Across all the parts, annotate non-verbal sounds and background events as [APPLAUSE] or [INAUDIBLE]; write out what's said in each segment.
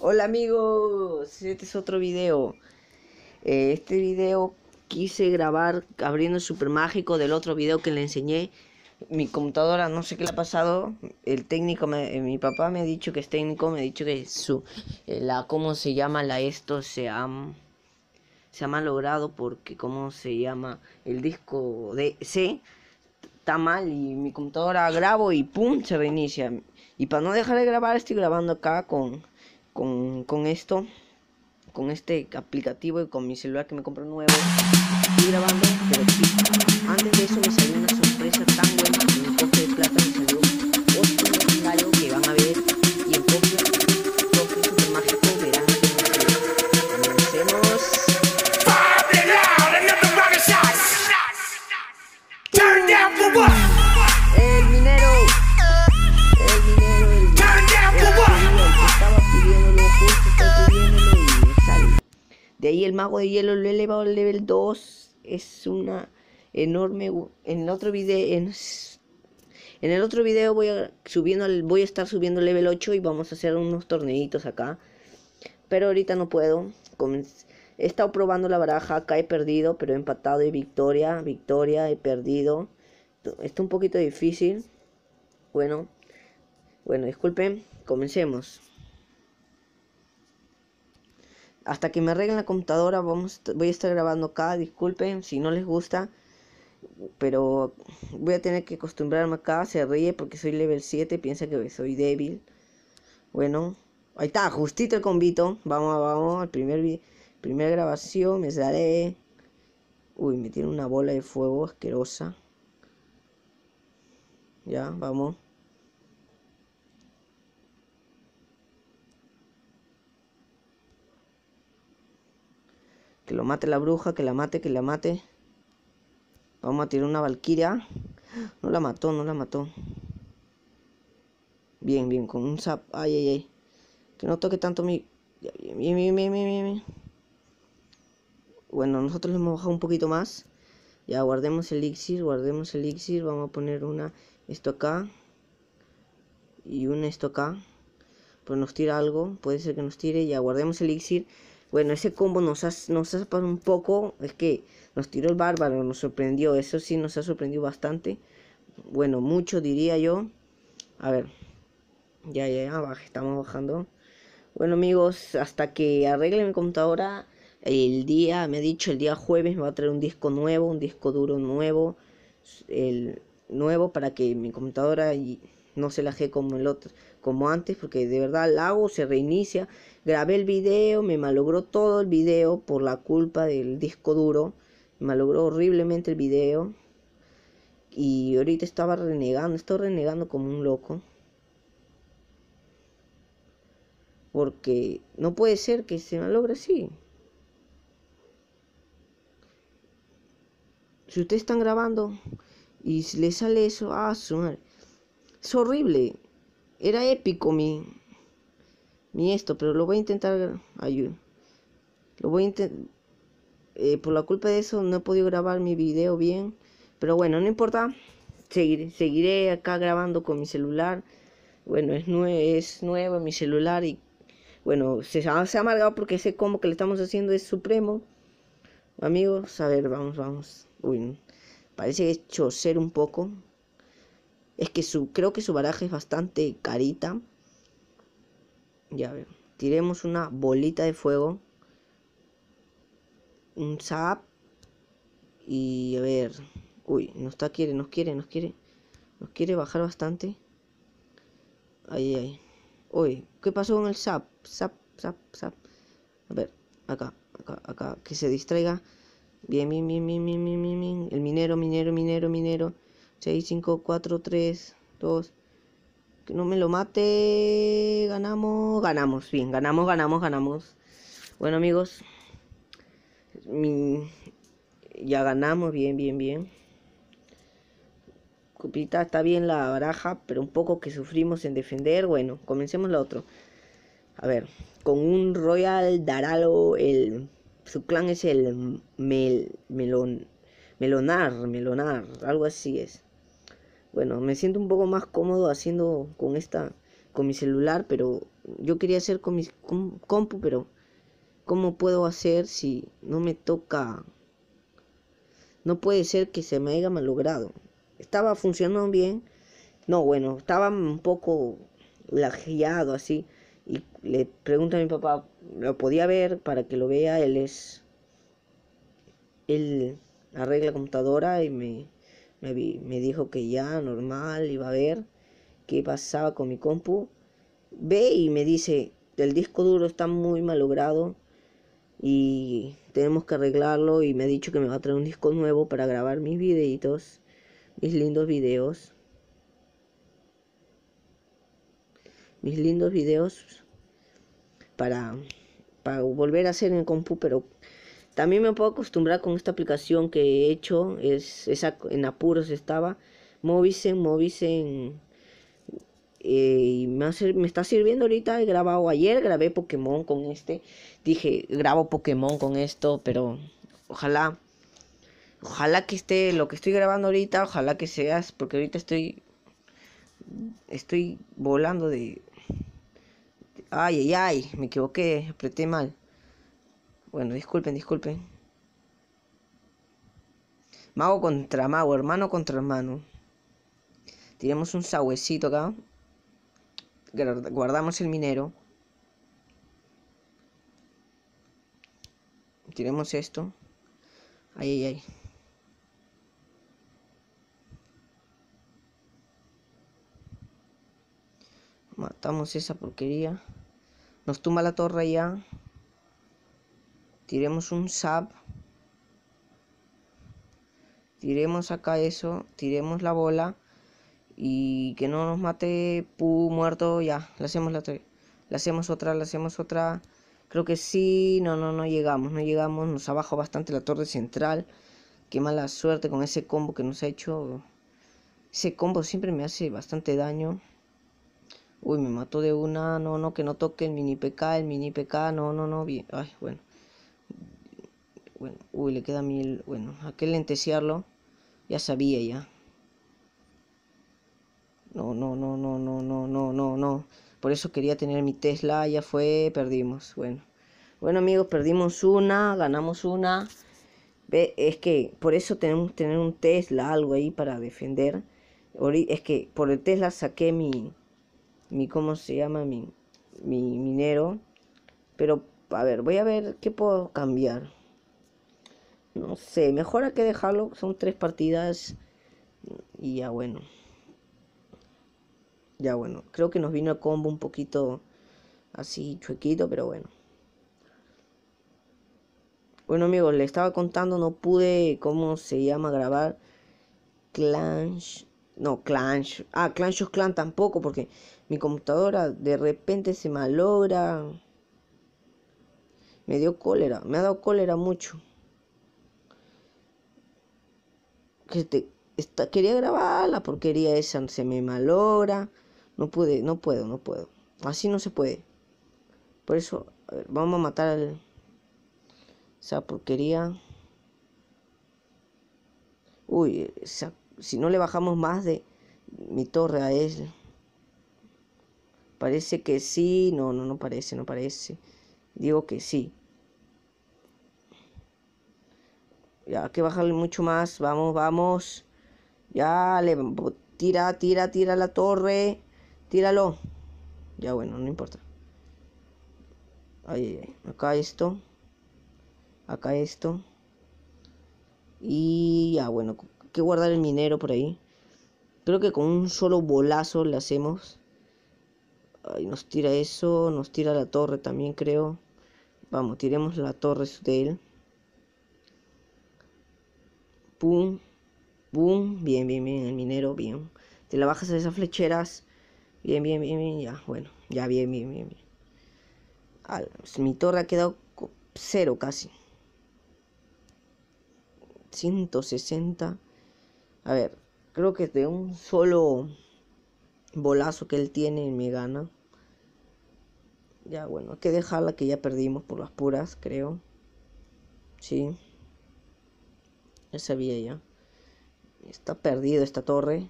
Hola amigos, este es otro video. Eh, este video quise grabar abriendo el super mágico del otro video que le enseñé. Mi computadora no sé qué le ha pasado. El técnico, eh, mi papá me ha dicho que es técnico, me ha dicho que su, eh, la, ¿cómo se llama? La esto se ha se ha malogrado porque, ¿cómo se llama? El disco de está mal y mi computadora grabo y ¡pum! se reinicia. Y para no dejar de grabar estoy grabando acá con, con, esto, con este aplicativo y con mi celular que me compré nuevo. Estoy grabando, pero antes de eso me salió una sorpresa tan buena Y hielo lo he elevado al level 2. Es una enorme. En el otro video. En, el otro video voy a, subiendo, voy a estar subiendo el level 8 y vamos a hacer unos torneitos acá. Pero ahorita no puedo. He estado probando la baraja. Acá he perdido, pero he empatado y victoria. Victoria, he perdido. Está un poquito difícil. Bueno, bueno, disculpen, comencemos. Hasta que me arreglen la computadora vamos, voy a estar grabando acá. Disculpen si no les gusta. Pero voy a tener que acostumbrarme acá. Se ríe porque soy level 7. Piensa que soy débil. Bueno. Ahí está, justito el convito. Vamos, vamos. Al primer primera grabación me daré. Uy, me tiene una bola de fuego asquerosa. Ya, vamos. Que lo mate la bruja, que la mate, que la mate. Vamos a tirar una valquiria. No la mató, no la mató. Bien, bien, con un zap. Ay, ay, ay. Que no toque tanto mi... Bien, bien, bien, bien, bien. Bueno, nosotros le hemos bajado un poquito más. Ya, guardemos elixir, guardemos elixir. Vamos a poner una... Esto acá. Y una esto acá. Pues nos tira algo. Puede ser que nos tire. Ya, guardemos elixir. Bueno, ese combo nos ha, nos ha un poco. Es que nos tiró el bárbaro, nos sorprendió. Eso sí nos ha sorprendido bastante. Bueno, mucho diría yo. A ver. Ya, ya, ya, estamos bajando. Bueno amigos, hasta que arregle mi computadora, el día, me ha dicho, el día jueves me va a traer un disco nuevo, un disco duro nuevo, el nuevo para que mi computadora no se laje como el otro, como antes, porque de verdad el hago, se reinicia. Grabé el video, me malogró todo el video por la culpa del disco duro. Me malogró horriblemente el video. Y ahorita estaba renegando, estoy renegando como un loco. Porque no puede ser que se malogre así. Si ustedes están grabando y les sale eso, ah, su madre. Es horrible. Era épico mi, mi esto, pero lo voy a intentar. Ay, lo voy a intentar. Eh, por la culpa de eso no he podido grabar mi video bien. Pero bueno, no importa. Seguiré, seguiré acá grabando con mi celular. Bueno, es, es nuevo mi celular y bueno, se, ha, se ha amargado porque ese combo que le estamos haciendo es supremo. Amigos, a ver, vamos, vamos. Uy, parece que es chocer un poco. Es que su, creo que su baraje es bastante carita. Ya veo. Tiremos una bolita de fuego. Un sap Y a ver. Uy, nos está, quiere, nos quiere, nos quiere. Nos quiere bajar bastante. Ahí, ahí. Uy, ¿qué pasó con el sap Zap, zap, zap. A ver, acá, acá, acá. Que se distraiga. Bien, bien, bien, bien, bien, bien, bien. El minero, minero, minero, minero. 6, 5, 4, 3, 2. Que no me lo mate. Ganamos, ganamos. Bien, ganamos, ganamos, ganamos. Bueno, amigos. Ya ganamos, bien, bien, bien. Cupita está bien la baraja, pero un poco que sufrimos en defender. Bueno, comencemos la otro. A ver, con un Royal Daralo, el su clan es el Mel, Melonar, Melonar, algo así es bueno, me siento un poco más cómodo haciendo con esta, con mi celular, pero yo quería hacer con mi compu, pero ¿cómo puedo hacer si no me toca? No puede ser que se me haya malogrado. Estaba funcionando bien. No, bueno, estaba un poco lajeado así. Y le pregunto a mi papá, ¿lo podía ver para que lo vea? Él es... Él arregla computadora y me me, dijo que ya, normal, iba a ver qué pasaba con mi compu. Ve y me dice, el disco duro está muy malogrado y tenemos que arreglarlo y me ha dicho que me va a traer un disco nuevo para grabar mis videitos, mis lindos videos. Mis lindos videos para, para volver a hacer en compu, pero también me puedo acostumbrar con esta aplicación que he hecho, es esa en apuros estaba, Movisen, Movisen eh, me, me, está sirviendo ahorita. He grabado ayer, grabé Pokémon con este. Dije, grabo Pokémon con esto, pero ojalá, ojalá que esté lo que estoy grabando ahorita, ojalá que seas, porque ahorita estoy, estoy volando de. Ay, ay, ay, me equivoqué, apreté mal. Bueno, disculpen, disculpen. Mago contra mago, hermano contra hermano. Tiremos un sahuecito acá. Guardamos el minero. Tiremos esto. Ay, ay, ay. Matamos esa porquería. Nos tumba la torre ya tiremos un sub tiremos acá eso tiremos la bola y que no nos mate pu muerto ya le hacemos la hacemos otra la hacemos otra creo que sí no no no llegamos no llegamos nos abajo bastante la torre central qué mala suerte con ese combo que nos ha hecho ese combo siempre me hace bastante daño uy me mató de una no no que no toque el mini pk el mini pk no no no bien ay bueno uy, le queda mil, bueno, aquel lentesearlo, ya sabía ya. No, no, no, no, no, no, no, no, no. Por eso quería tener mi Tesla, ya fue, perdimos, bueno. Bueno amigos, perdimos una, ganamos una. es que por eso tenemos que tener un Tesla, algo ahí para defender. Es que por el Tesla saqué mi, mi ¿cómo se llama? Mi, mi minero. Pero, a ver, voy a ver qué puedo cambiar. No sé, mejor hay que dejarlo. Son tres partidas. Y ya bueno. Ya bueno. Creo que nos vino el combo un poquito así chuequito, pero bueno. Bueno amigos, le estaba contando, no pude, ¿cómo se llama? Grabar Clash. No, Clash. Ah, Clash Clan tampoco, porque mi computadora de repente se malogra. Me dio cólera, me ha dado cólera mucho. quería grabar, la porquería esa se me malogra. No pude, no puedo, no puedo. Así no se puede. Por eso, vamos a matar al, esa porquería. Uy, si no le bajamos más de mi torre a él. Parece que sí, no, no, no parece, no parece. Digo que sí. Ya, que bajarle mucho más. Vamos, vamos. Ya, le tira, tira, tira la torre. Tíralo. Ya, bueno, no importa. Ahí, Acá esto. Acá esto. Y ya, bueno, que guardar el minero por ahí. Creo que con un solo bolazo le hacemos. Ahí nos tira eso. Nos tira la torre también, creo. Vamos, tiremos la torre de él. Pum, pum, bien, bien, bien, el minero, bien. Te la bajas a esas flecheras. Bien, bien, bien, bien, ya, bueno, ya, bien, bien, bien, bien. Pues, mi torre ha quedado cero casi. 160. A ver, creo que de un solo bolazo que él tiene me gana. Ya, bueno, hay que dejarla que ya perdimos por las puras, creo. Sí. Ya sabía ya. Está perdida esta torre.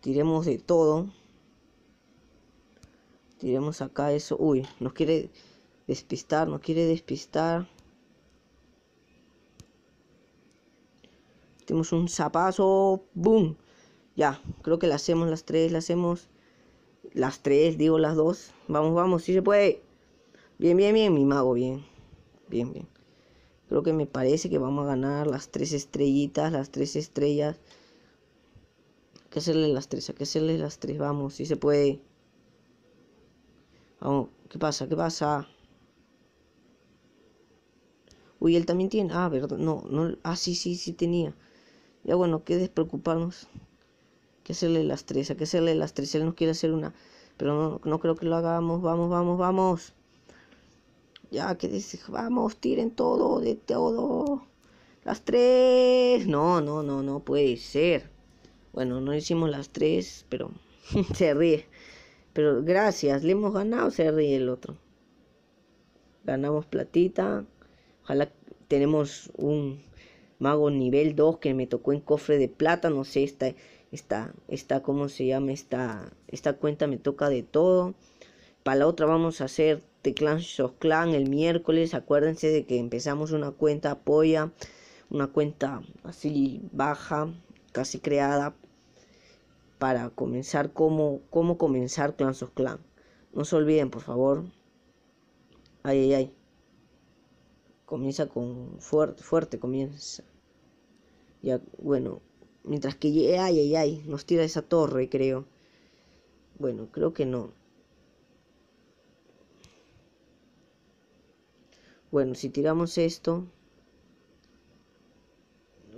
Tiremos de todo. Tiremos acá eso. Uy, nos quiere despistar, nos quiere despistar. Tenemos un zapazo. ¡Boom! Ya, creo que la hacemos las tres, la hacemos las tres, digo las dos. Vamos, vamos, si se puede. Bien, bien, bien, mi mago, bien. Bien, bien. Creo que me parece que vamos a ganar las tres estrellitas, las tres estrellas. Hay que hacerle las tres, hay que hacerle las tres. Vamos, si se puede. Vamos, ¿qué pasa? ¿Qué pasa? Uy, él también tiene. Ah, verdad, no, no. Ah, sí, sí, sí tenía. Ya bueno, que despreocuparnos. ¿Qué que hacerle las tres, hay que hacerle las tres. Él nos quiere hacer una. Pero no creo que lo hagamos. Vamos, vamos, vamos ya que dices, vamos, tiren todo, de todo, las tres, no, no, no, no puede ser. Bueno, no hicimos las tres, pero [LAUGHS] se ríe. Pero gracias, le hemos ganado, se ríe el otro. Ganamos platita. Ojalá tenemos un mago nivel 2 que me tocó en cofre de plata. No sé, esta, esta, esta, ¿cómo se llama? Esta, esta cuenta me toca de todo. Para la otra vamos a hacer este Clan Clan Clan el miércoles. Acuérdense de que empezamos una cuenta apoya, una cuenta así baja, casi creada para comenzar cómo, cómo comenzar Clan Clan. No se olviden, por favor. Ay, ay, ay. Comienza con fuerte, fuerte comienza. Ya, bueno, mientras que ay, ay, ay, nos tira esa torre, creo. Bueno, creo que no. Bueno, si tiramos esto...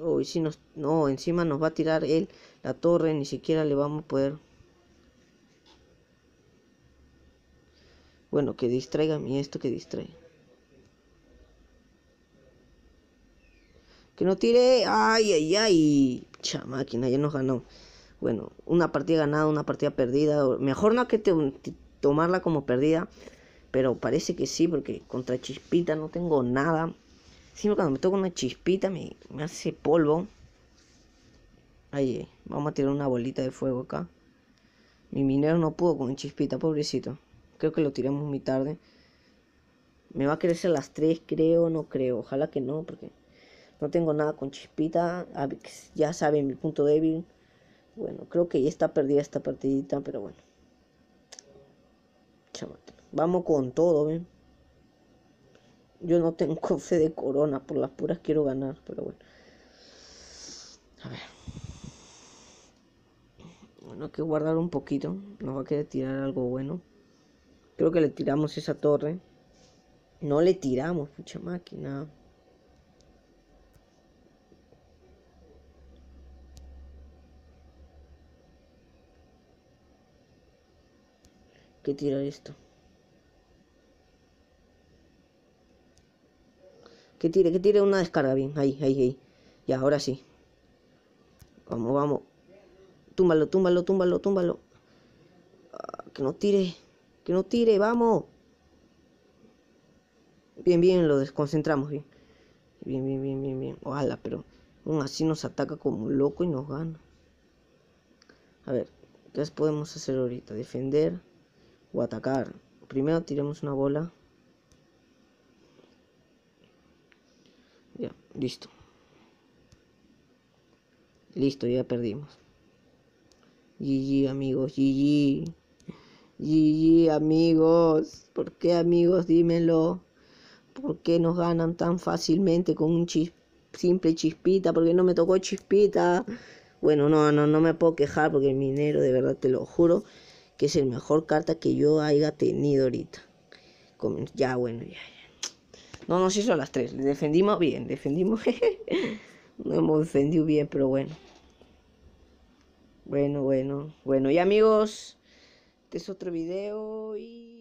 hoy si nos... No, encima nos va a tirar él la torre, ni siquiera le vamos a poder... Bueno, que distraiga a mí esto, que distrae Que no tire. Ay, ay, ay. Cha máquina, ya nos ganó. Bueno, una partida ganada, una partida perdida. Mejor no que te, tomarla como perdida pero parece que sí, porque contra Chispita no tengo nada. Siempre cuando me toca una chispita me, me hace polvo. Ahí, eh, vamos a tirar una bolita de fuego acá. Mi minero no pudo con chispita, pobrecito. Creo que lo tiramos muy tarde. Me va a crecer a las 3, creo, no creo. Ojalá que no, porque no tengo nada con chispita. Ya saben mi punto débil. Bueno, creo que ya está perdida esta partidita, pero bueno. Vamos con todo, ¿ven? Yo no tengo [LAUGHS] fe de corona, por las puras quiero ganar, pero bueno. A ver. Bueno, hay que guardar un poquito. Nos va a querer tirar algo bueno. Creo que le tiramos esa torre. No le tiramos, Mucha máquina. Que tirar esto. Que tire, que tire una descarga bien. Ahí, ahí, ahí. Ya, ahora sí. Vamos, vamos. Túmbalo, túmbalo, túmbalo, túmbalo. Ah, que no tire. Que no tire, vamos. Bien, bien, lo desconcentramos, bien. Bien, bien, bien, bien, bien. Ojalá, pero aún así nos ataca como loco y nos gana. A ver, ¿qué podemos hacer ahorita? Defender o atacar. Primero tiremos una bola. Listo. Listo, ya perdimos. GG amigos, GG. GG amigos. ¿Por qué amigos? Dímelo. ¿Por qué nos ganan tan fácilmente con un simple chispita? ¿Por qué no me tocó chispita? Bueno, no, no, no me puedo quejar porque el minero, de verdad te lo juro, que es el mejor carta que yo haya tenido ahorita. Ya, bueno, ya, ya. No nos hizo las tres. defendimos bien, defendimos. [LAUGHS] no hemos defendido bien, pero bueno. Bueno, bueno, bueno. Y amigos, este es otro video y...